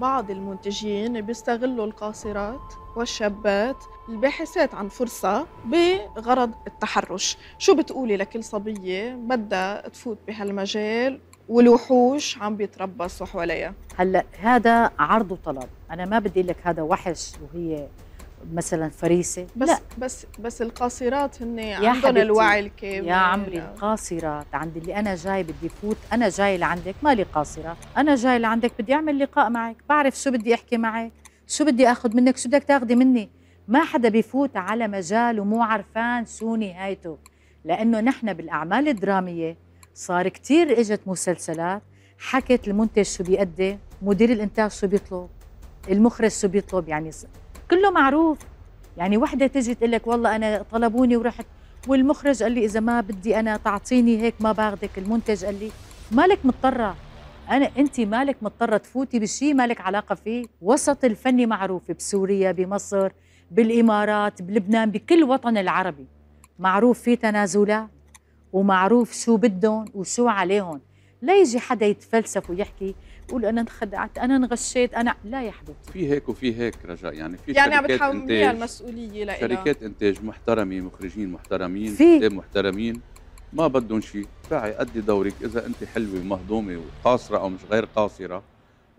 بعض المنتجين بيستغلوا القاصرات والشابات الباحثات عن فرصة بغرض التحرش شو بتقولي لكل صبية بدها تفوت بهالمجال والوحوش عم بيتربصوا حواليها هلا هذا عرض وطلب انا ما بدي لك هذا وحش وهي مثلا فريسه بس لا. بس بس القاصرات هن عندهم الوعي الكامل يا عمري القاصرات عند اللي انا جاي بدي فوت انا جاي لعندك مالي قاصره انا جاي لعندك بدي اعمل لقاء معك بعرف شو بدي احكي معك شو بدي اخذ منك شو بدك تاخذي مني ما حدا بيفوت على مجال ومو عرفان شو نهايته لانه نحن بالاعمال الدراميه صار كثير اجت مسلسلات حكت المنتج شو بيقدم مدير الانتاج شو بيطلب المخرج شو بيطلب يعني كله معروف يعني وحده تجي تقول لك والله انا طلبوني ورحت والمخرج قال لي اذا ما بدي انا تعطيني هيك ما باخذك المنتج قال لي مالك مضطره انا انت مالك مضطره تفوتي بشيء مالك علاقه فيه وسط الفني معروف بسوريا بمصر بالامارات بلبنان بكل وطن العربي معروف في تنازلات ومعروف شو بدهم وشو عليهم لا يجي حدا يتفلسف ويحكي يقول انا انخدعت انا انغشيت انا لا يا حبيبتي في هيك وفي هيك رجاء يعني في يعني عم بتحمليها المسؤوليه لإلها شركات انتاج محترمه مخرجين محترمين كتاب محترمين ما بدهم شيء تعي قدي دورك اذا انت حلوه ومهضومه وقاصره او مش غير قاصره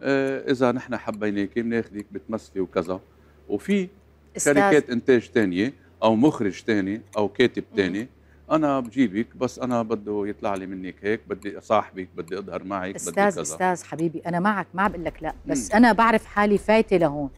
آه، اذا نحن حبيناك بناخذك بتمثلي وكذا وفي شركات انتاج ثانيه او مخرج ثاني او كاتب ثاني انا بجيبك بس انا بده يطلع لي منك هيك بدي اصاحبك بدي اظهر معك استاذ بدي كذا استاذ حبيبي انا معك ما عم بقول لك لا بس مم. انا بعرف حالي فايته لهون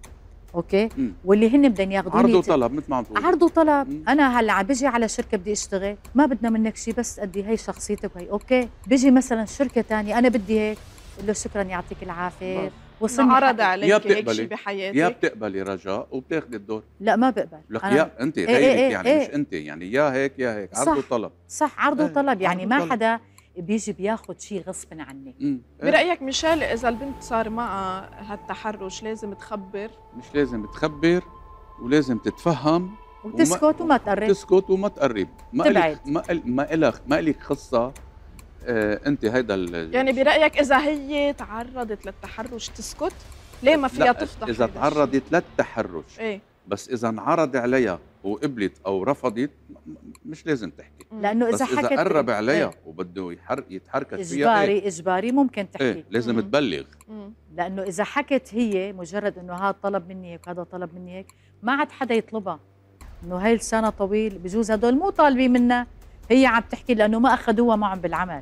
اوكي مم. واللي هن بدهم ياخذوني عرض وطلب مثل ما عم تقول عرض وطلب انا هلا عم بجي على شركه بدي اشتغل ما بدنا منك شيء بس قدي هي شخصيتك وهي اوكي بيجي مثلا شركه ثانيه انا بدي هيك بقول له شكرا يعطيك العافيه بس. وصلني عرض عليك هيك شيء بحياتك يا بتقبلي رجاء وبتاخذي الدور لا ما بقبل لك أنا... يا انت غيرك إيه،, ايه ايه يعني ايه. مش انت يعني يا هيك يا هيك عرض وطلب صح عرض إيه، وطلب يعني ما حدا بيجي بياخذ شيء غصب عني إيه. برايك ميشيل اذا البنت صار معها هالتحرش لازم تخبر مش لازم تخبر ولازم تتفهم وتسكت وما تقرب تسكت وما تقرب ما لك ما لك ما لك خصه آه، انت هيدا يعني برايك اذا هي تعرضت للتحرش تسكت ليه ما فيها تفضح اذا تعرضت للتحرش ايه بس اذا انعرض عليها وقبلت او رفضت مش لازم تحكي لانه اذا حكت اذا قرب عليها ايه؟ وبده يتحركت فيها اجباري ايه؟ اجباري ممكن إيه، تحكي ايه؟ لازم مم. تبلغ مم. لانه اذا حكت هي مجرد انه هذا طلب مني هيك وهذا طلب مني هيك ما عاد حدا يطلبها انه هاي لسانها طويل بجوز هدول مو طالبين منها هي عم تحكي لانه ما اخذوها معهم بالعمل